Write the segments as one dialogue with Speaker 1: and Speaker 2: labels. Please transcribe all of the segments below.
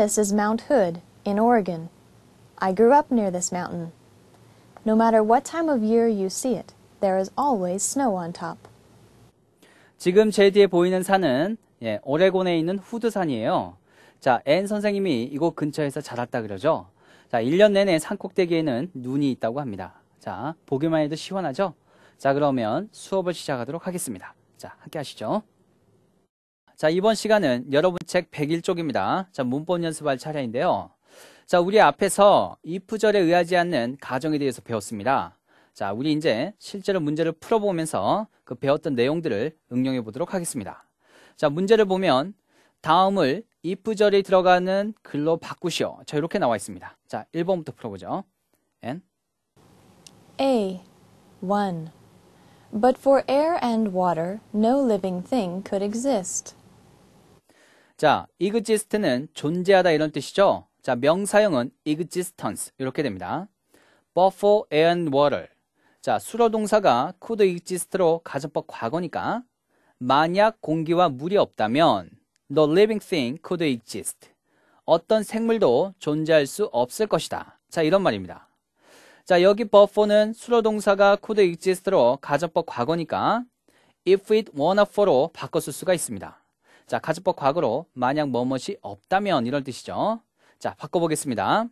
Speaker 1: This is Mount Hood, in Oregon. I grew up near this mountain. No matter what time of year you see it, there is always snow on top.
Speaker 2: 지금 제 뒤에 보이는 산은 예, 오레곤에 있는 후드산이에요. 자, 앤 선생님이 이곳 근처에서 자랐다 그러죠. 자, 1년 내내 산 꼭대기에는 눈이 있다고 합니다. 자, 보기만 해도 시원하죠? 자, 그러면 수업을 시작하도록 하겠습니다. 자, 함께 하시죠. 자, 이번 시간은 여러분 책 101쪽입니다. 자, 문법 연습할 차례인데요. 자, 우리 앞에서 이프절에 의하지 않는 가정에 대해서 배웠습니다. 자, 우리 이제 실제로 문제를 풀어보면서 그 배웠던 내용들을 응용해 보도록 하겠습니다. 자, 문제를 보면 다음을 이프절이 들어가는 글로 바꾸시오. 자, 이렇게 나와 있습니다. 자, 1번부터 풀어보죠. And
Speaker 1: A. 1. But for air and water, no living thing could exist.
Speaker 2: 자, exist는 존재하다 이런 뜻이죠. 자, 명사형은 existence 이렇게 됩니다. b u f f e and water. 자, 수로 동사가 could exist로 가정법 과거니까 만약 공기와 물이 없다면 no living thing could exist. 어떤 생물도 존재할 수 없을 것이다. 자, 이런 말입니다. 자, 여기 b u f f e 는 수로 동사가 could exist로 가정법 과거니까 if it wanna for로 바꿔 쓸 수가 있습니다. 자, 가주법 과거로 만약 뭐뭇이 없다면 이럴 뜻이죠. 자, 바꿔보겠습니다.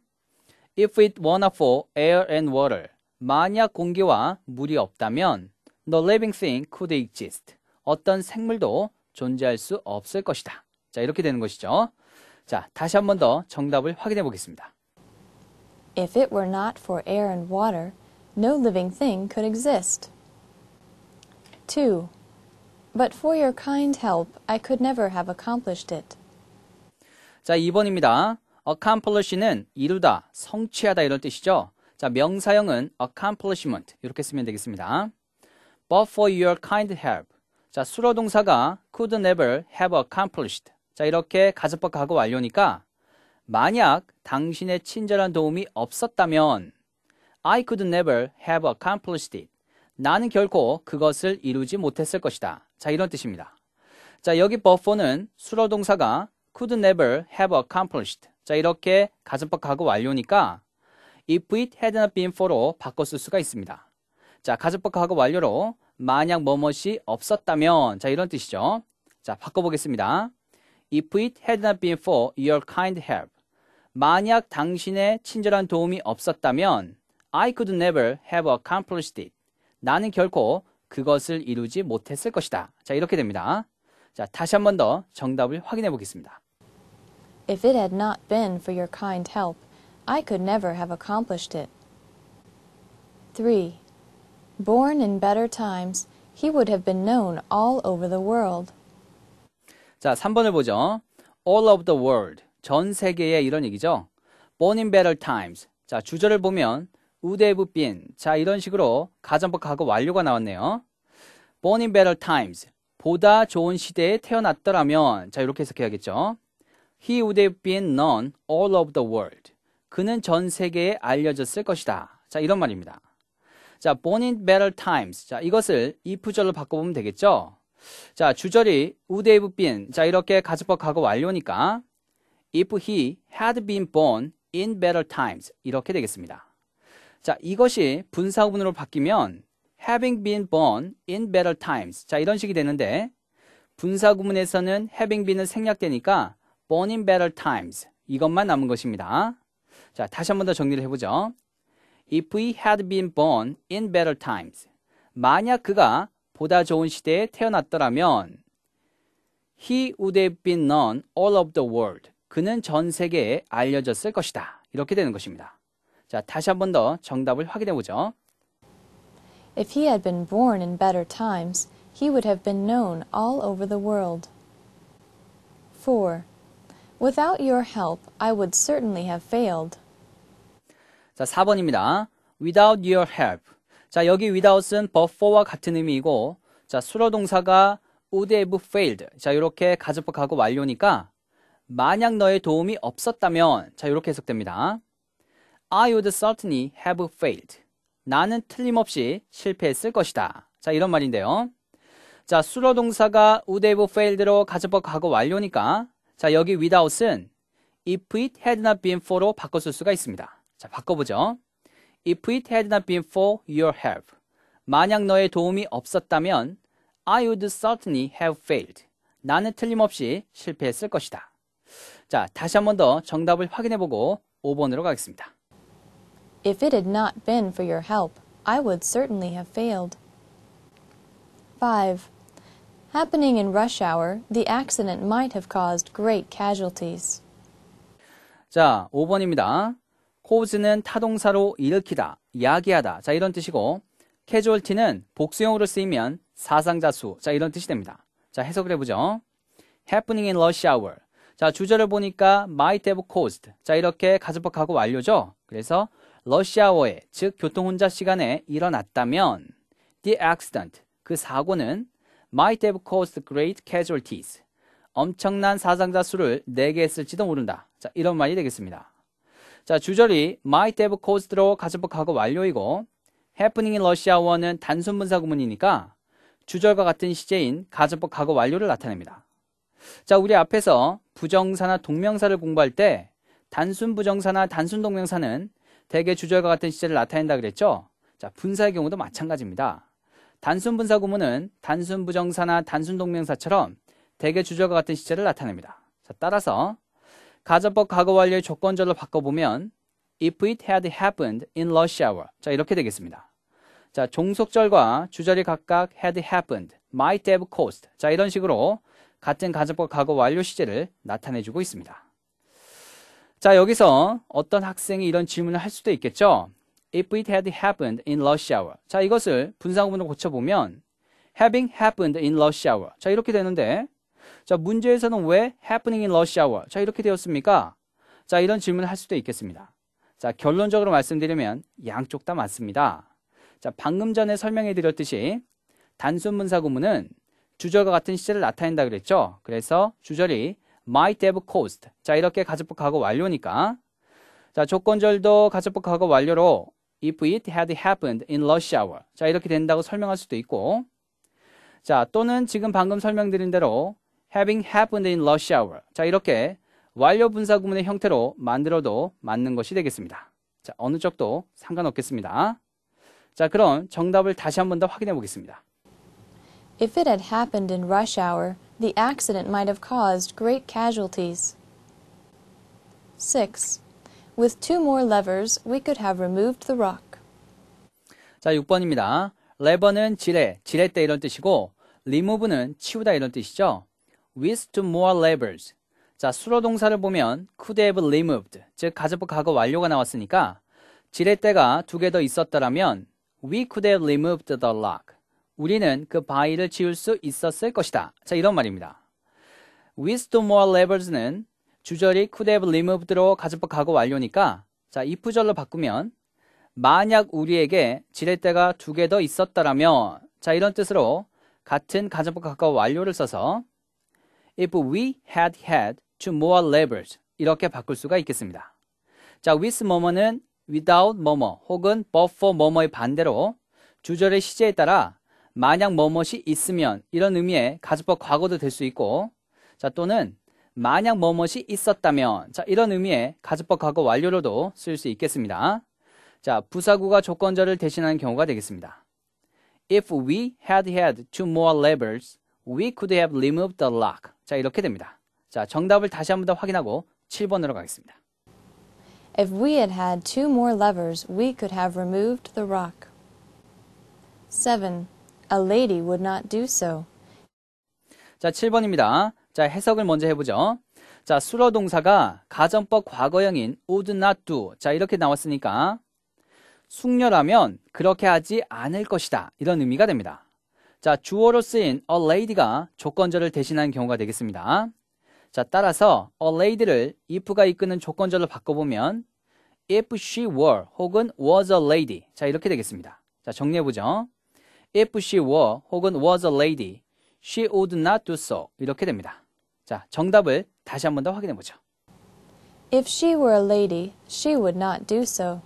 Speaker 2: If it were not for air and water, 만약 공기와 물이 없다면 no living thing could exist. 어떤 생물도 존재할 수 없을 것이다. 자, 이렇게 되는 것이죠. 자, 다시 한 번 더 정답을 확인해 보겠습니다.
Speaker 1: If it were not for air and water, no living thing could exist. 2. But for your kind help, I could never have accomplished it.
Speaker 2: 자, 2번입니다. accomplish는 이루다, 성취하다 이런 뜻이죠. 자, 명사형은 accomplishment 이렇게 쓰면 되겠습니다. But for your kind help. 자, 수로 동사가 could never have accomplished. 자, 이렇게 가접법 과거 완료니까 만약 당신의 친절한 도움이 없었다면 I could never have accomplished it. 나는 결코 그것을 이루지 못했을 것이다. 자, 이런 뜻입니다. 자, 여기 버퍼는 수로 동사가 could never have accomplished. 자, 이렇게 가정법 과고 완료니까 if it had not been for로 바꿨을 수가 있습니다. 자, 가정법 과고 완료로 만약 뭐뭇이 없었다면 자, 이런 뜻이죠. 자, 바꿔 보겠습니다. if it had not been for your kind help. 만약 당신의 친절한 도움이 없었다면 I could never have accomplished it. 나는 결코 그것을 이루지 못했을 것이다. 자, 이렇게 됩니다. 자, 다시 한 번 더 정답을 확인해 보겠습니다.
Speaker 1: If it had not been for your kind help, I could never have accomplished it. 3. Born in better times, he would have been known all over the world.
Speaker 2: 자, 3번을 보죠. all over the world. 전 세계에 이런 얘기죠. born in better times. 자, 주절을 보면 우대부빈. 자, 이런 식으로 가정법 과거 완료가 나왔네요. Born in better times. 보다 좋은 시대에 태어났더라면. 자, 이렇게 해석해야겠죠. He would have been known all over the world. 그는 전 세계에 알려졌을 것이다. 자, 이런 말입니다. 자, born in better times. 자, 이것을 if절로 바꿔보면 되겠죠. 자, 주절이 would have been. 자, 이렇게 가정법 과거 완료니까 if he had been born in better times. 이렇게 되겠습니다. 자, 이것이 분사구문으로 바뀌면 having been born in better times. 자, 이런 식이 되는데 분사구문에서는 having been은 생략되니까 born in better times. 이것만 남은 것입니다. 자, 다시 한 번 더 정리를 해보죠. If we had been born in better times. 만약 그가 보다 좋은 시대에 태어났더라면 he would have been known all of the world. 그는 전 세계에 알려졌을 것이다. 이렇게 되는 것입니다. 자, 다시 한번 더 정답을 확인해 보죠.
Speaker 1: If he had been born in better times, he would have been known all over the world. 4. Without your help, I would certainly have failed.
Speaker 2: 자, 4번입니다. Without your help. 자, 여기 without은 but for와 같은 의미이고, 자, 수로 동사가 would have failed. 자, 이렇게 가접하고 완료니까, 만약 너의 도움이 없었다면, 자, 이렇게 해석됩니다. I would certainly have failed. 나는 틀림없이 실패했을 것이다. 자, 이런 말인데요. 자, 수로 동사가 would have failed로 가접법 과거 완료니까 자, 여기 without은 if it had not been for로 바꿨을 수가 있습니다. 자, 바꿔보죠. If it had not been for your help. 만약 너의 도움이 없었다면 I would certainly have failed. 나는 틀림없이 실패했을 것이다. 자, 다시 한 번 더 정답을 확인해보고 5번으로 가겠습니다.
Speaker 1: If it had not been for your help, I would certainly have failed. 5. Happening in rush hour, the accident might have caused great casualties.
Speaker 2: 자, 5번입니다. cause는 타동사로 일으키다, 야기하다. 자, 이런 뜻이고 casualty는 복수형으로 쓰이면 사상자 수. 자, 이런 뜻이 됩니다. 자, 해석을 해 보죠. happening in rush hour. 자, 주절을 보니까 might have caused. 자, 이렇게 가수법하고 완료죠. 그래서 러시아워에 즉교통혼자 시간에 일어났다면 the accident 그 사고는 might have caused great casualties 엄청난 사상자 수를 내게 했을지도 모른다. 자, 이런 말이 되겠습니다. 자, 주절이 might have caused로 가접복하고 완료이고 happening in r u s s 는 단순 문사 구문이니까 주절과 같은 시제인 가접복하고 완료를 나타냅니다. 자, 우리 앞에서 부정사나 동명사를 공부할 때 단순 부정사나 단순 동명사는 대개 주절과 같은 시제를 나타낸다 그랬죠? 자, 분사의 경우도 마찬가지입니다. 단순 분사 구문은 단순 부정사나 단순 동명사처럼 대개 주절과 같은 시제를 나타냅니다. 자, 따라서 가정법 과거 완료의 조건절로 바꿔보면 if it had happened in rush hour 자 이렇게 되겠습니다. 자 종속절과 주절이 각각 had happened, might have caused 자 이런 식으로 같은 가정법 과거 완료 시제를 나타내주고 있습니다. 자, 여기서 어떤 학생이 이런 질문을 할 수도 있겠죠. If it had happened in rush hour. 자, 이것을 분사구문으로 고쳐보면 having happened in rush hour. 자, 이렇게 되는데 자, 문제에서는 왜 happening in rush hour? 자, 이렇게 되었습니까? 자, 이런 질문을 할 수도 있겠습니다. 자, 결론적으로 말씀드리면 양쪽 다 맞습니다. 자, 방금 전에 설명해 드렸듯이 단순 문사구문은 주절과 같은 시제를 나타낸다 그랬죠. 그래서 주절이 might have caused. 자, 이렇게 가접부 과거 완료니까. 자, 조건절도 가접부 과거 완료로 if it had happened in rush hour. 자, 이렇게 된다고 설명할 수도 있고. 자, 또는 지금 방금 설명드린 대로 having happened in rush hour. 자, 이렇게 완료 분사 구문의 형태로 만들어도 맞는 것이 되겠습니다. 자, 어느 쪽도 상관없겠습니다. 자, 그럼 정답을 다시 한 번 더 확인해 보겠습니다.
Speaker 1: If it had happened in rush hour, The accident might have caused great casualties. 6. With two more levers, we could have removed the rock.
Speaker 2: 자, 6번입니다. lever는 지뢰, 지렛대 이런 뜻이고 remove는 치우다 이런 뜻이죠. with two more levers. 자, 수로 동사를 보면 could have removed, 즉 가접부 과거 완료가 나왔으니까 지렛대가 두 개 더 있었더라면 we could have removed the lock. 우리는 그 바위를 지을수 있었을 것이다. 자, 이런 말입니다. with two more levels는 주절이 could have removed로 가접복하고 완료니까 자, if절로 바꾸면 만약 우리에게 지렛대가 두 개 더 있었다라면 자, 이런 뜻으로 같은 가접복하고 완료를 써서 if we had had two more levels 이렇게 바꿀 수가 있겠습니다. 자, with 뭐뭐는 without 뭐뭐 혹은 but for 뭐뭐의 반대로 주절의 시제에 따라 만약 뭐뭇이 있으면 이런 의미의 가주법 과거도 될 수 있고 자 또는 만약 뭐뭇이 있었다면 자 이런 의미의 가주법 과거 완료로도 쓸 수 있겠습니다. 자 부사구가 조건절을 대신하는 경우가 되겠습니다. If we had had two more levers, we could have removed the lock. 자 이렇게 됩니다. 자 정답을 다시 한번더 확인하고 7번으로 가겠습니다.
Speaker 1: If we had had two more levers, we could have removed the rock. 7. A lady would not do so.
Speaker 2: 자, 7번입니다. 자, 해석을 먼저 해보죠. 자, 수로 동사가 가정법 과거형인 would not do. 자, 이렇게 나왔으니까 숙녀라면 그렇게 하지 않을 것이다. 이런 의미가 됩니다. 자, 주어로 쓰인 a lady가 조건절을 대신하는 경우가 되겠습니다. 자, 따라서 a lady를 if가 이끄는 조건절로 바꿔보면 if she were 혹은 was a lady. 자, 이렇게 되겠습니다. 자, 정리해보죠. If she were 혹은 was a lady, she would not do so. 이렇게 됩니다. 자, 정답을 다시 한번 더 확인해 보죠.
Speaker 1: If she were a lady, she would not do so.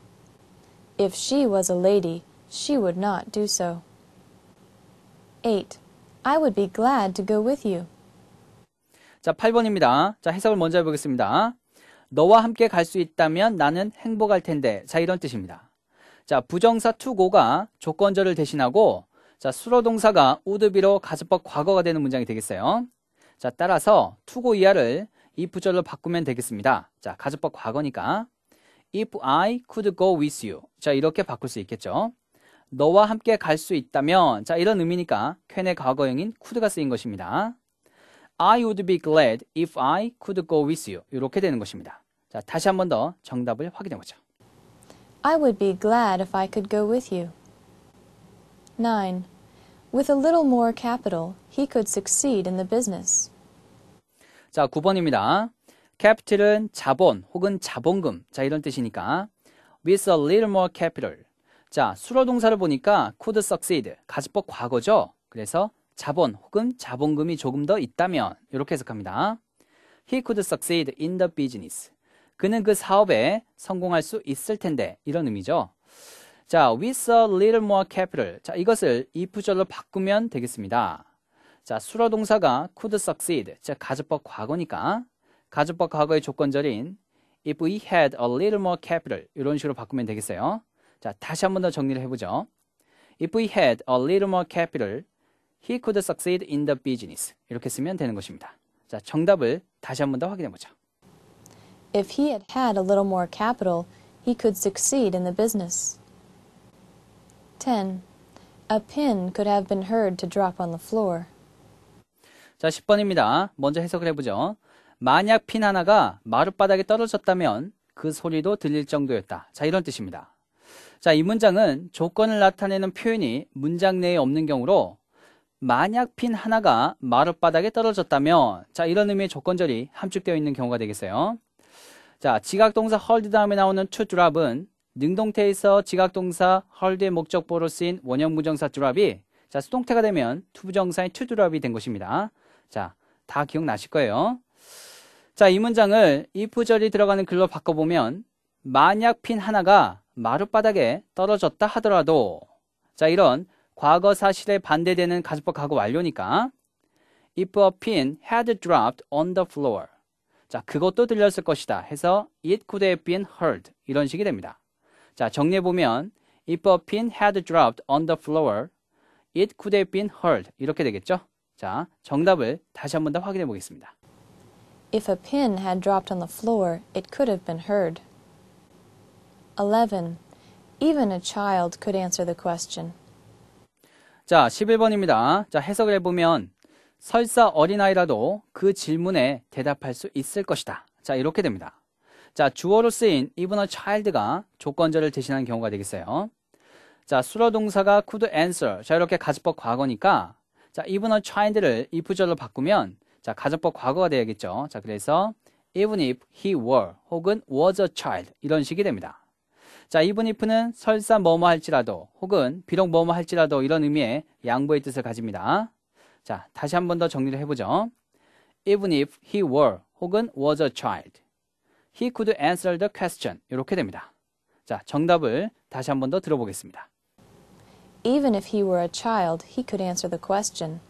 Speaker 1: If she was a lady, she would not do so. 8. I would be glad to go with you.
Speaker 2: 자, 8번입니다. 자, 해석을 먼저 해보겠습니다. 너와 함께 갈 수 있다면 나는 행복할 텐데. 자, 이런 뜻입니다. 자, 부정사 to go가 조건절을 대신하고 자, 수로 동사가 우드비로 가수법 과거가 되는 문장이 되겠어요. 자, 따라서 투고 이하를 if 절로 바꾸면 되겠습니다. 자, 가수법 과거니까 if I could go with you. 자, 이렇게 바꿀 수 있겠죠. 너와 함께 갈 수 있다면 자, 이런 의미니까 캔의 과거형인 could가 쓰인 것입니다. I would be glad if I could go with you. 이렇게 되는 것입니다. 자, 다시 한 번 더 정답을 확인해 보죠.
Speaker 1: I would be glad if I could go with you. 9. With a little more capital, he could succeed in the business.
Speaker 2: 자, 9번입니다. capital은 자본 혹은 자본금. 자, 이런 뜻이니까 with a little more capital. 자, 수로 동사를 보니까 could succeed. 가시법 과거죠. 그래서 자본 혹은 자본금이 조금 더 있다면 이렇게 해석합니다. He could succeed in the business. 그는 그 사업에 성공할 수 있을 텐데 이런 의미죠. 자, with a little more capital. 자, 이것을 if절로 바꾸면 되겠습니다. 자, 수로 동사가 could succeed. 자, 가접법 과거니까 가접법 과거의 조건절인 if we had a little more capital 이런 식으로 바꾸면 되겠어요. 자, 다시 한 번 더 정리를 해보죠. If we had a little more capital, he could succeed in the business. 이렇게 쓰면 되는 것입니다. 자, 정답을 다시 한 번 더 확인해 보죠.
Speaker 1: If he had had a little more capital, he could succeed in the business. 10. A pin could have been heard to drop on the floor.
Speaker 2: 자, 10번입니다. 먼저 해석을 해보죠. 만약 핀 하나가 마룻바닥에 떨어졌다면 그 소리도 들릴 정도였다. 자, 이런 뜻입니다. 자, 이 문장은 조건을 나타내는 표현이 문장 내에 없는 경우로 만약 핀 하나가 마룻바닥에 떨어졌다면 자, 이런 의미의 조건절이 함축되어 있는 경우가 되겠어요. 자, 지각동사 헐드 다음에 나오는 to drop은 능동태에서 지각동사 헐드의 목적보로 쓰인 원형 부정사 드랍이 자 수동태가 되면 투부정사인 투드랍이 된 것입니다. 자 다 기억나실 거예요. 자 이 문장을 if절이 들어가는 글로 바꿔보면 만약 핀 하나가 마룻바닥에 떨어졌다 하더라도 자 이런 과거 사실에 반대되는 가수법 과거 완료니까 if a pin had dropped on the floor 자 그것도 들렸을 것이다 해서 it could have been heard 이런 식이 됩니다. 자, 정리해 보면 if a pin had dropped on the floor, it could have been heard. 이렇게 되겠죠? 자, 정답을 다시 한번더 확인해 보겠습니다.
Speaker 1: If a pin had dropped on the floor, it could have been heard. 11. Even a child could answer the question.
Speaker 2: 자, 11번입니다. 자, 해석을 해보면 설사 어린아이라도 그 질문에 대답할 수 있을 것이다. 자, 이렇게 됩니다. 자, 주어로 쓰인 이분어 child가 조건절을 대신하는 경우가 되겠어요. 자, 수로 동사가 could answer. 자, 이렇게 가정법 과거니까 자, 이분어 child를 if절로 바꾸면 자, 가정법 과거가 되야겠죠. 자, 그래서 even if he were 혹은 was a child 이런 식이 됩니다. 자, even if는 설사 뭐뭐 할지라도 혹은 비록 뭐뭐 할지라도 이런 의미의 양보의 뜻을 가집니다. 자, 다시 한 번 더 정리를 해보죠. even if he were 혹은 was a child He could answer the question. 이렇게 됩니다. 자, 정답을 다시 한 번 더 들어보겠습니다.
Speaker 1: Even if he were a child, he could answer the question.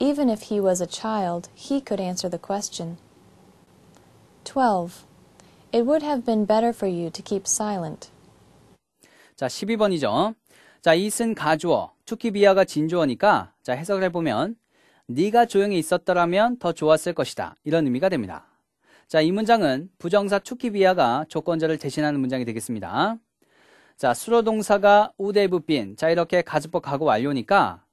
Speaker 1: Even if he was a child, he could answer the question. 12. It would have been better for you to keep silent.
Speaker 2: 자, 12번이죠. 자, 이 쓴 가주어, 투키비아가 진주어니까 자, 해석을 해보면 네가 조용히 있었더라면 더 좋았을 것이다. 이런 의미가 됩니다. 자, 이 문장은 부정사 축키비아가 조건자를 대신하는 문장이 되겠습니다. 자, 수로동사가 우대부빈. 자, 이렇게 가즈법 가고 완료니까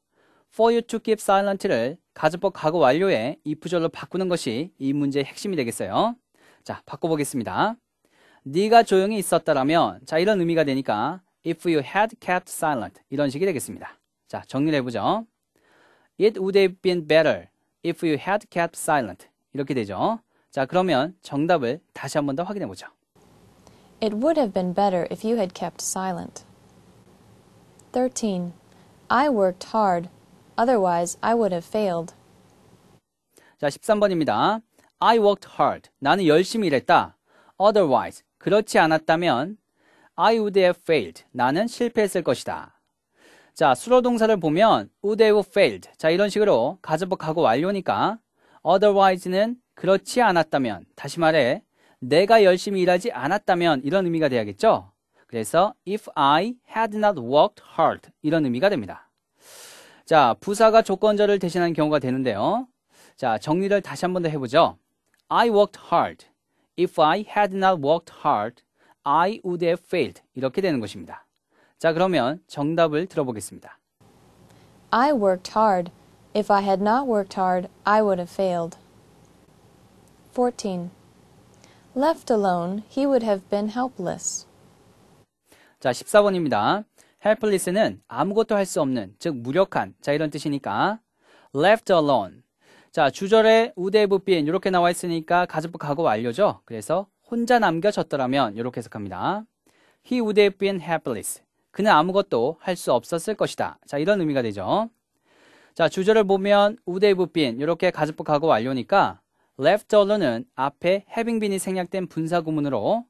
Speaker 2: for you to keep silent를 가즈법 가고 완료에 if절로 바꾸는 것이 이 문제의 핵심이 되겠어요. 자, 바꿔보겠습니다. 네가 조용히 있었다라면 자, 이런 의미가 되니까 if you had kept silent 이런 식이 되겠습니다. 자, 정리를 해보죠. It would have been better if you had kept silent 이렇게 되죠. 자, 그러면 정답을 다시 한 번 더 확인해 보죠.
Speaker 1: It would have been better if you had kept silent. 13. I worked hard. Otherwise, I would have failed.
Speaker 2: 자, 13번입니다. I worked hard. 나는 열심히 일했다. Otherwise, 그렇지 않았다면 I would have failed. 나는 실패했을 것이다. 자, 수로 동사를 보면 would have failed. 자, 이런 식으로 가접목하고 완료니까 otherwise는 그렇지 않았다면, 다시 말해, 내가 열심히 일하지 않았다면 이런 의미가 돼야겠죠? 그래서 if I had not worked hard 이런 의미가 됩니다. 자, 부사가 조건절을 대신하는 경우가 되는데요. 자, 정리를 다시 한 번 더 해보죠. I worked hard. If I had not worked hard, I would have failed. 이렇게 되는 것입니다. 자, 그러면 정답을 들어보겠습니다.
Speaker 1: I worked hard. If I had not worked hard, I would have failed. 14. Left alone, he would have been helpless.
Speaker 2: 자, 14번입니다. helpless는 아무것도 할 수 없는, 즉 무력한, 자 이런 뜻이니까 left alone. 자, 주절에 우대부 빈 이렇게 나와 있으니까 가족부 과고 완료죠. 그래서 혼자 남겨졌더라면 이렇게 해석합니다. He would have been helpless. 그는 아무것도 할 수 없었을 것이다. 자, 이런 의미가 되죠. 자, 주절을 보면 would have been 이렇게 가족부 과고 완료니까 left alone은 앞에 having been이 생략된 분사 구문으로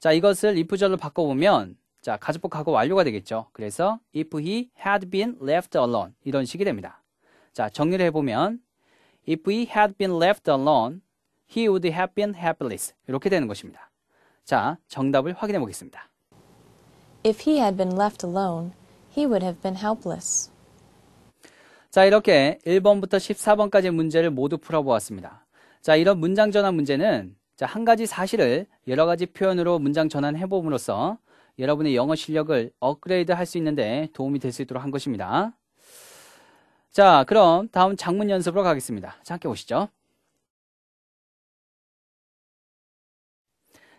Speaker 2: 자 이것을 if 절로 바꿔보면 자 가족복하고 완료가 되겠죠. 그래서 if he had been left alone 이런 식이 됩니다. 자 정리를 해보면 if he had been left alone he would have been helpless 이렇게 되는 것입니다. 자 정답을 확인해 보겠습니다.
Speaker 1: If he had been left alone he would have been helpless.
Speaker 2: 자 이렇게 1번부터 14번까지 문제를 모두 풀어보았습니다. 자, 이런 문장 전환 문제는 자, 한 가지 사실을 여러 가지 표현으로 문장 전환해 봄으로써 여러분의 영어 실력을 업그레이드 할 수 있는데 도움이 될 수 있도록 한 것입니다. 자, 그럼 다음 장문 연습으로 가겠습니다. 자, 함께 보시죠.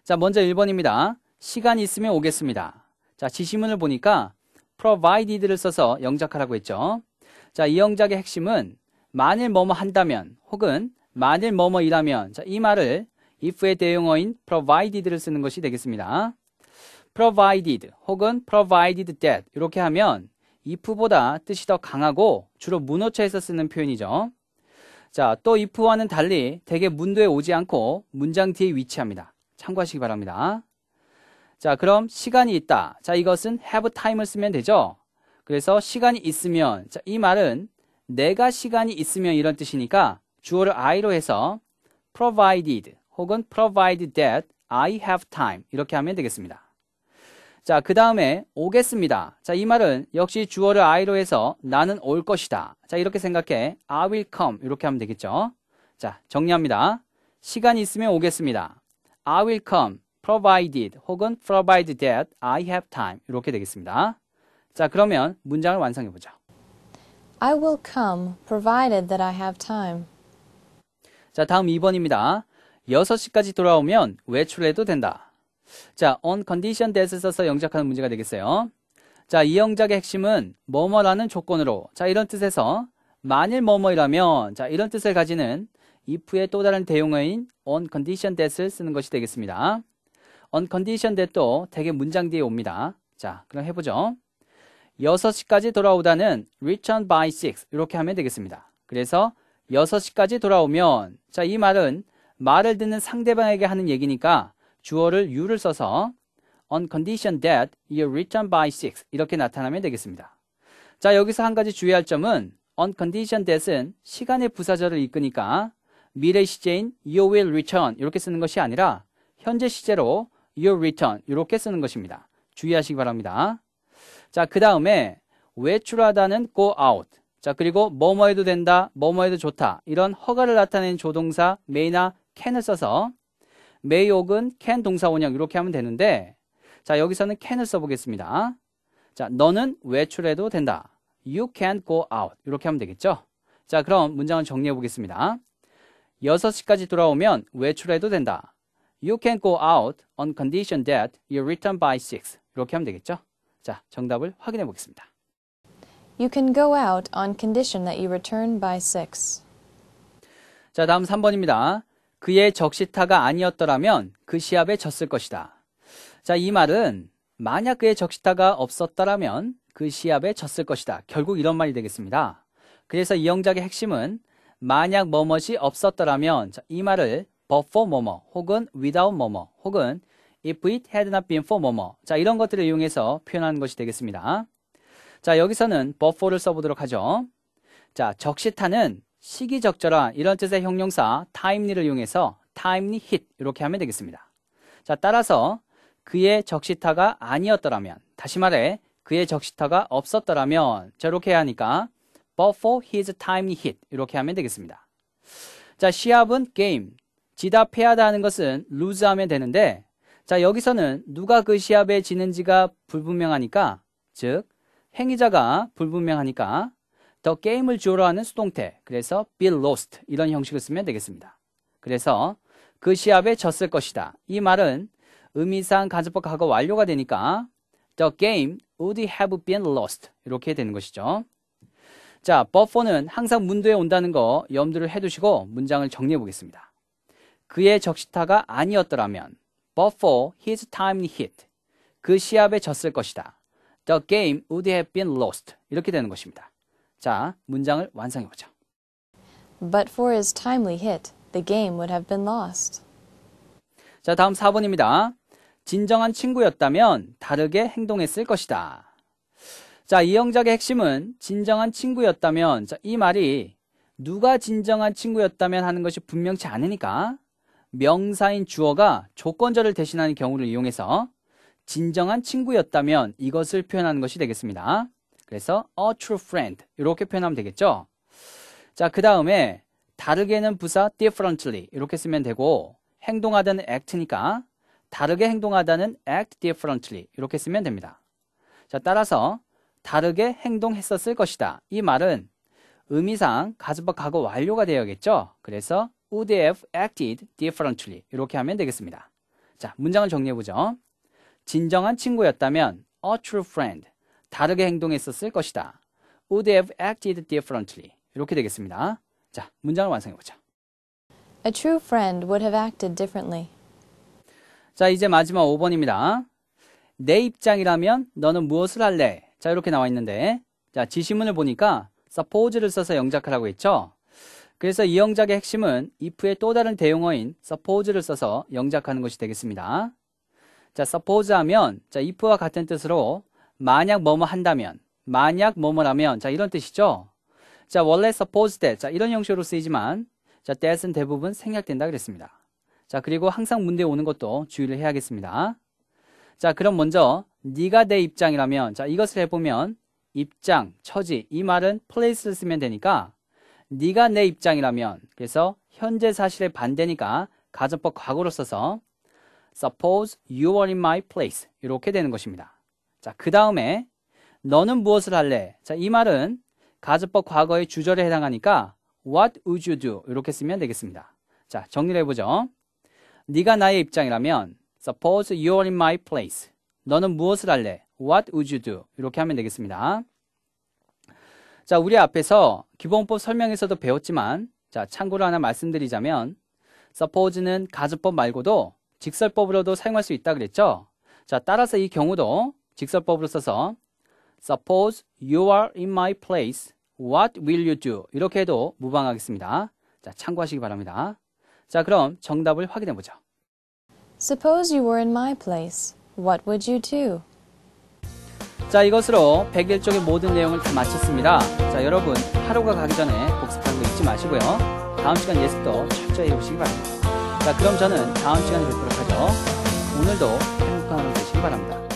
Speaker 2: 자, 먼저 1번입니다. 시간 있으면 오겠습니다. 자, 지시문을 보니까 provided를 써서 영작하라고 했죠. 자, 이 영작의 핵심은 만일 뭐뭐 한다면 혹은 만일 뭐뭐이라면 자, 이 말을 if의 대용어인 provided를 쓰는 것이 되겠습니다. provided 혹은 provided that 이렇게 하면 if보다 뜻이 더 강하고 주로 문어체에서 쓰는 표현이죠. 자, 또 if와는 달리 대개 문도에 오지 않고 문장 뒤에 위치합니다. 참고하시기 바랍니다. 자, 그럼 시간이 있다. 자, 이것은 have time을 쓰면 되죠. 그래서 시간이 있으면 자, 이 말은 내가 시간이 있으면 이런 뜻이니까 주어를 I로 해서 provided 혹은 provided that I have time 이렇게 하면 되겠습니다. 자, 그 다음에 오겠습니다. 자, 이 말은 역시 주어를 I로 해서 나는 올 것이다. 자, 이렇게 생각해. I will come. 이렇게 하면 되겠죠. 자, 정리합니다. 시간이 있으면 오겠습니다. I will come provided 혹은 provided that I have time. 이렇게 되겠습니다. 자, 그러면 문장을 완성해 보죠.
Speaker 1: I will come provided that I have time.
Speaker 2: 자, 다음 2번입니다. 6시까지 돌아오면 외출해도 된다. 자, on condition that을 써서 영작하는 문제가 되겠어요. 자, 이 영작의 핵심은 뭐뭐라는 조건으로. 자, 이런 뜻에서 만일 뭐뭐이라면 자, 이런 뜻을 가지는 if의 또 다른 대용어인 on condition that을 쓰는 것이 되겠습니다. on condition that도 대개 문장 뒤에 옵니다. 자, 그럼 해보죠. 6시까지 돌아오다는 return by 6 이렇게 하면 되겠습니다. 그래서 6시까지 돌아오면 자, 이 말은 말을 듣는 상대방에게 하는 얘기니까 주어를 you를 써서 on condition that you return by 6 이렇게 나타나면 되겠습니다. 자, 여기서 한 가지 주의할 점은 on condition that은 시간의 부사절을 이끄니까 미래 시제인 you will return 이렇게 쓰는 것이 아니라 현재 시제로 you return 이렇게 쓰는 것입니다. 주의하시기 바랍니다. 자, 그 다음에 외출하다는 go out 자, 그리고 뭐뭐 해도 된다, 뭐뭐 해도 좋다. 이런 허가를 나타낸 조동사 may나 can을 써서 may 혹은 can 동사 원형 이렇게 하면 되는데 자, 여기서는 can을 써보겠습니다. 자, 너는 외출해도 된다. You can go out. 이렇게 하면 되겠죠? 자, 그럼 문장을 정리해 보겠습니다. 6시까지 돌아오면 외출해도 된다. You can go out on condition that you return by 6. 이렇게 하면 되겠죠? 자, 정답을 확인해 보겠습니다.
Speaker 1: You can go out on condition that you return by 6.
Speaker 2: 자, 다음 3번입니다. 그의 적시타가 아니었더라면 그 시합에 졌을 것이다. 자, 이 말은 만약 그의 적시타가 없었더라면 그 시합에 졌을 것이다. 결국 이런 말이 되겠습니다. 그래서 이 영작의 핵심은 만약 뭐뭇이 없었더라면 자, 이 말을 but for 뭐뭐 혹은 without 뭐뭐 혹은 if it had not been for 뭐뭐 자 이런 것들을 이용해서 표현하는 것이 되겠습니다. 자, 여기서는 버퍼를 써보도록 하죠. 자, 적시타는 시기적절한 이런 뜻의 형용사 timely를 이용해서 timely hit 이렇게 하면 되겠습니다. 자, 따라서 그의 적시타가 아니었더라면 다시 말해 그의 적시타가 없었더라면 저렇게 해야 하니까 but for his timely hit 이렇게 하면 되겠습니다. 자, 시합은 게임, 지다 패하다 하는 것은 lose 하면 되는데 자, 여기서는 누가 그 시합에 지는지가 불분명하니까 즉 행위자가 불분명하니까 더 게임을 주어로 하는 수동태 그래서 be lost 이런 형식을 쓰면 되겠습니다. 그래서 그 시합에 졌을 것이다. 이 말은 의미상 간접법 과거 완료가 되니까 the game would have been lost 이렇게 되는 것이죠. 자, 버퍼는 항상 문도에 온다는 거 염두를 해두시고 문장을 정리해 보겠습니다. 그의 적시타가 아니었더라면 버퍼 his time hit 그 시합에 졌을 것이다. The game would have been lost. 이렇게 되는 것입니다. 자, 문장을 완성해 보죠.
Speaker 1: But for his timely hit, the game would have been lost.
Speaker 2: 자, 다음 4번입니다. 진정한 친구였다면 다르게 행동했을 것이다. 자, 이 영작의 핵심은 진정한 친구였다면 자, 이 말이 누가 진정한 친구였다면 하는 것이 분명치 않으니까 명사인 주어가 조건절을 대신하는 경우를 이용해서 진정한 친구였다면 이것을 표현하는 것이 되겠습니다. 그래서 a true friend 이렇게 표현하면 되겠죠. 자, 그 다음에 다르게는 부사 differently 이렇게 쓰면 되고 행동하다는 act니까 다르게 행동하다는 act differently 이렇게 쓰면 됩니다. 자, 따라서 다르게 행동했었을 것이다. 이 말은 의미상 가습박 과거 완료가 되어야겠죠. 그래서 would have acted differently 이렇게 하면 되겠습니다. 자, 문장을 정리해보죠. 진정한 친구였다면 a true friend, 다르게 행동했었을 것이다. would have acted differently. 이렇게 되겠습니다. 자, 문장을 완성해보죠.
Speaker 1: A true friend would have acted differently.
Speaker 2: 자, 이제 마지막 5번입니다. 내 입장이라면 너는 무엇을 할래? 자, 이렇게 나와 있는데 자, 지시문을 보니까 suppose를 써서 영작하라고 했죠? 그래서 이 영작의 핵심은 if의 또 다른 대용어인 suppose를 써서 영작하는 것이 되겠습니다. 자, suppose 하면 자, if와 같은 뜻으로 만약 뭐뭐 한다면, 만약 뭐뭐라면 자, 이런 뜻이죠. 자, 원래 suppose that 자, 이런 형식으로 쓰이지만 자, that은 대부분 생략된다 그랬습니다. 자, 그리고 항상 문제에 오는 것도 주의를 해야겠습니다. 자, 그럼 먼저 네가 내 입장이라면 자, 이것을 해 보면 입장, 처지 이 말은 place를 쓰면 되니까 네가 내 입장이라면 그래서 현재 사실에 반대니까 가정법 과거로 써서 Suppose you were in my place. 이렇게 되는 것입니다. 자, 그 다음에 너는 무엇을 할래? 자, 이 말은 가즈법 과거의 주절에 해당하니까 What would you do? 이렇게 쓰면 되겠습니다. 자, 정리를 해보죠. 네가 나의 입장이라면 Suppose you were in my place. 너는 무엇을 할래? What would you do? 이렇게 하면 되겠습니다. 자, 우리 앞에서 기본법 설명에서도 배웠지만 자, 참고로 하나 말씀드리자면 suppose는 가즈법 말고도 직설법으로도 사용할 수 있다 그랬죠? 자, 따라서 이 경우도 직설법으로 써서 Suppose you are in my place. What will you do? 이렇게 해도 무방하겠습니다. 자, 참고하시기 바랍니다. 자, 그럼 정답을 확인해 보죠.
Speaker 1: Suppose you were in my place. What would you do?
Speaker 2: 자, 이것으로 101쪽의 모든 내용을 다 마쳤습니다. 자, 여러분, 하루가 가기 전에 복습하는 거 잊지 마시고요. 다음 시간 예습도 철저히 해보시기 바랍니다. 자, 그럼 저는 다음 시간에 뵙도록 하죠. 오늘도 행복한 하루 되시기 바랍니다.